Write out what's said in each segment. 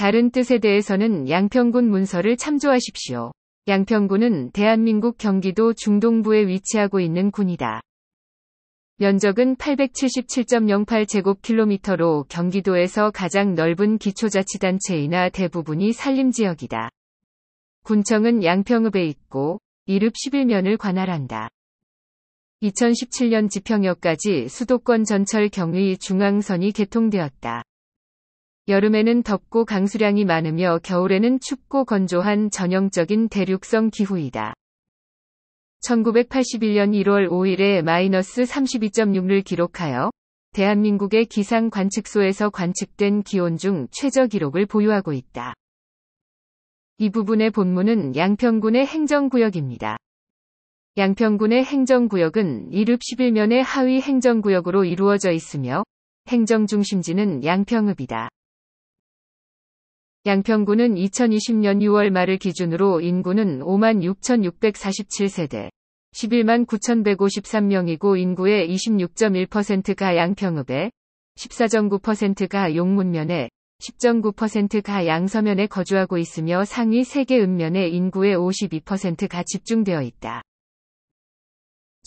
다른 뜻에 대해서는 양평군 문서를 참조하십시오. 양평군은 대한민국 경기도 중동부에 위치하고 있는 군이다. 면적은 877.08제곱킬로미터로 경기도에서 가장 넓은 기초자치단체이나 대부분이 산림지역이다. 군청은 양평읍에 있고 이릅 11면을 관할한다. 2017년 지평역까지 수도권 전철 경의 중앙선이 개통되었다. 여름에는 덥고 강수량이 많으며 겨울에는 춥고 건조한 전형적인 대륙성 기후이다. 1981년 1월 5일에 마이너스 32.6를 기록하여 대한민국의 기상 관측소에서 관측된 기온 중 최저 기록을 보유하고 있다. 이 부분의 본문은 양평군의 행정구역입니다. 양평군의 행정구역은 이읍 11면의 하위 행정구역으로 이루어져 있으며 행정중심지는 양평읍이다. 양평구는 2020년 6월 말을 기준으로 인구는 5만 6,647세대, 11만 9,153명이고 인구의 26.1%가 양평읍에, 14.9%가 용문면에, 10.9%가 양서면에 거주하고 있으며 상위 3개 읍면에 인구의 52%가 집중되어 있다.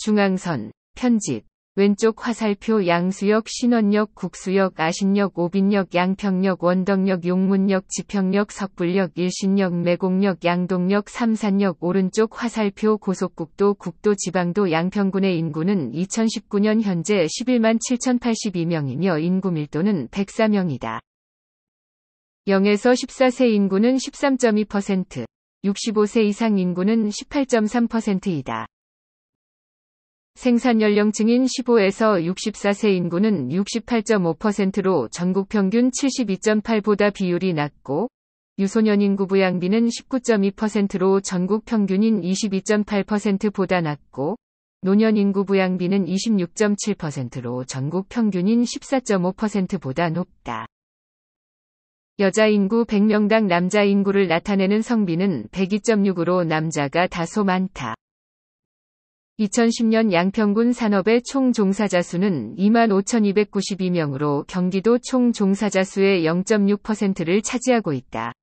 중앙선, 편집, 왼쪽 화살표 양수역 신원역 국수역 아신역 오빈역 양평역 원덕역 용문역 지평역 석불역 일신역 매곡역 양동역 삼산역 오른쪽 화살표 고속국도 국도 지방도 양평군의 인구는 2019년 현재 11만 7082명이며 인구 밀도는 104명이다. 0에서 14세 인구는 13.2%, 65세 이상 인구는 18.3%이다. 생산 연령층인 15에서 64세 인구는 68.5%로 전국 평균 72.8보다 비율이 낮고 유소년 인구 부양비는 19.2%로 전국 평균인 22.8%보다 낮고 노년 인구 부양비는 26.7%로 전국 평균인 14.5%보다 높다. 여자 인구 100명당 남자 인구를 나타내는 성비는 102.6으로 남자가 다소 많다. 2010년 양평군 산업의 총 종사자 수는 25,292명으로 경기도 총 종사자 수의 0.6%를 차지하고 있다.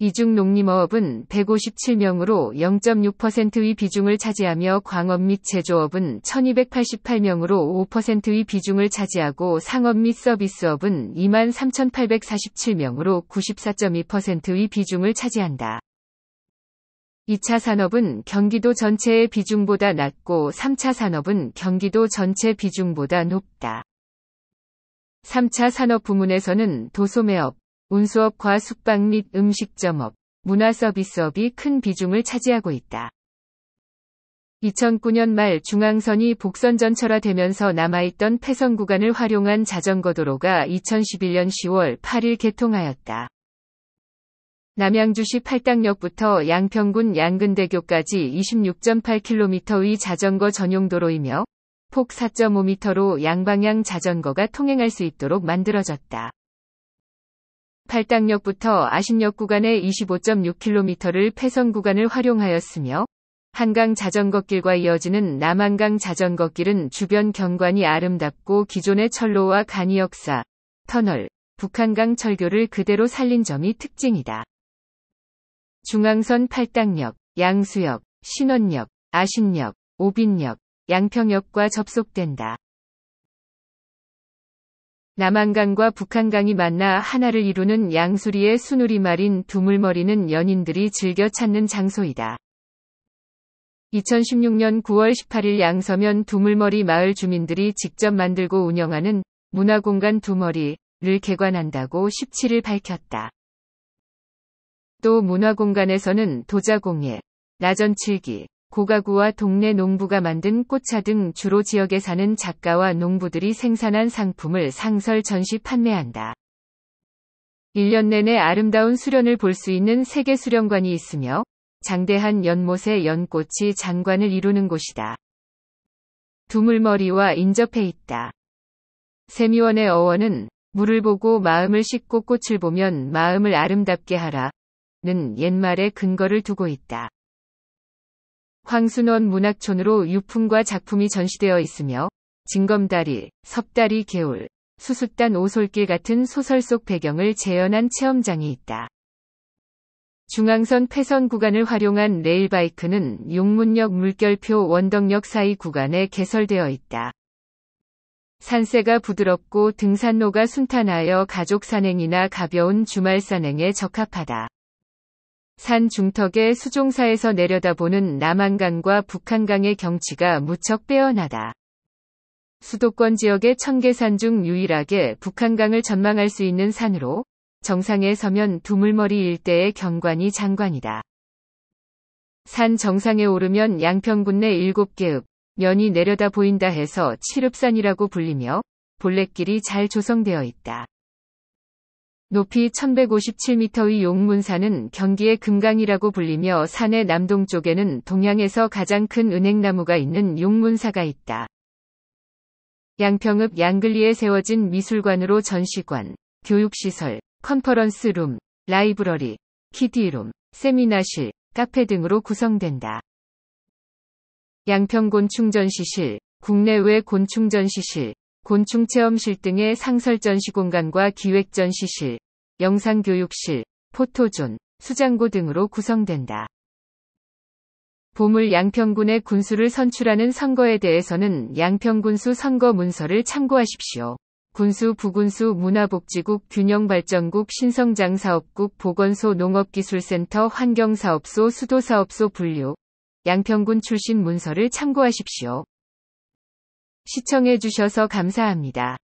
이중 농림어업은 157명으로 0.6%의 비중을 차지하며 광업 및 제조업은 1288명으로 5%의 비중을 차지하고 상업 및 서비스업은 23,847명으로 94.2%의 비중을 차지한다. 2차 산업은 경기도 전체의 비중보다 낮고 3차 산업은 경기도 전체 비중보다 높다. 3차 산업 부문에서는 도소매업, 운수업과 숙박 및 음식점업, 문화서비스업이 큰 비중을 차지하고 있다. 2009년 말 중앙선이 복선전철화되면서 남아있던 폐선 구간을 활용한 자전거 도로가 2011년 10월 8일 개통하였다. 남양주시 팔당역부터 양평군 양근대교까지 26.8km의 자전거 전용 도로이며 폭 4.5m로 양방향 자전거가 통행할 수 있도록 만들어졌다. 팔당역부터 아신역 구간의 25.6km를 폐선 구간을 활용하였으며 한강 자전거길과 이어지는 남한강 자전거길은 주변 경관이 아름답고 기존의 철로와 간이 역사, 터널, 북한강 철교를 그대로 살린 점이 특징이다. 중앙선 팔당역, 양수역, 신원역, 아신역, 오빈역, 양평역과 접속된다. 남한강과 북한강이 만나 하나를 이루는 양수리의 수누리말인 두물머리는 연인들이 즐겨 찾는 장소이다. 2016년 9월 18일 양서면 두물머리 마을 주민들이 직접 만들고 운영하는 문화공간 두머리를 개관한다고 17일 밝혔다. 또 문화공간에서는 도자공예, 나전칠기, 고가구와 동네 농부가 만든 꽃차 등 주로 지역에 사는 작가와 농부들이 생산한 상품을 상설 전시 판매한다. 1년 내내 아름다운 수련을 볼 수 있는 세계 수련관이 있으며 장대한 연못의 연꽃이 장관을 이루는 곳이다. 두물머리와 인접해 있다. 세미원의 어원은 물을 보고 마음을 씻고 꽃을 보면 마음을 아름답게 하라. 는 옛말에 근거를 두고 있다. 황순원 문학촌으로 유품과 작품이 전시되어 있으며 징검다리 섭다리 개울, 수숫단 오솔길 같은 소설 속 배경을 재현한 체험장이 있다. 중앙선 폐선 구간을 활용한 레일바이크는 용문역 물결표 원덕역 사이 구간에 개설되어 있다. 산세가 부드럽고 등산로가 순탄하여 가족 산행이나 가벼운 주말 산행에 적합하다. 산 중턱의 수종사에서 내려다보는 남한강과 북한강의 경치가 무척 빼어나다. 수도권 지역의 청계산 중 유일하게 북한강을 전망할 수 있는 산으로 정상에 서면 두물머리 일대의 경관이 장관이다. 산 정상에 오르면 양평군 내 7개읍, 면이 내려다 보인다 해서 칠읍산이라고 불리며 볼레길이 잘 조성되어 있다. 높이 1157m의 용문산은 경기의 금강이라고 불리며 산의 남동쪽에는 동양에서 가장 큰 은행나무가 있는 용문사가 있다. 양평읍 양글리에 세워진 미술관으로 전시관, 교육시설, 컨퍼런스룸, 라이브러리, 키디룸, 세미나실, 카페 등으로 구성된다. 양평 곤충전시실, 국내외 곤충전시실, 곤충체험실 등의 상설전시 공간과 기획전시실, 영상교육실, 포토존, 수장고 등으로 구성된다. 보물 양평군의 군수를 선출하는 선거에 대해서는 양평군수 선거 문서를 참고하십시오. 군수 부군수 문화복지국 균형발전국 신성장사업국 보건소 농업기술센터 환경사업소 수도사업소 분류 양평군 출신 문서를 참고하십시오. 시청해주셔서 감사합니다.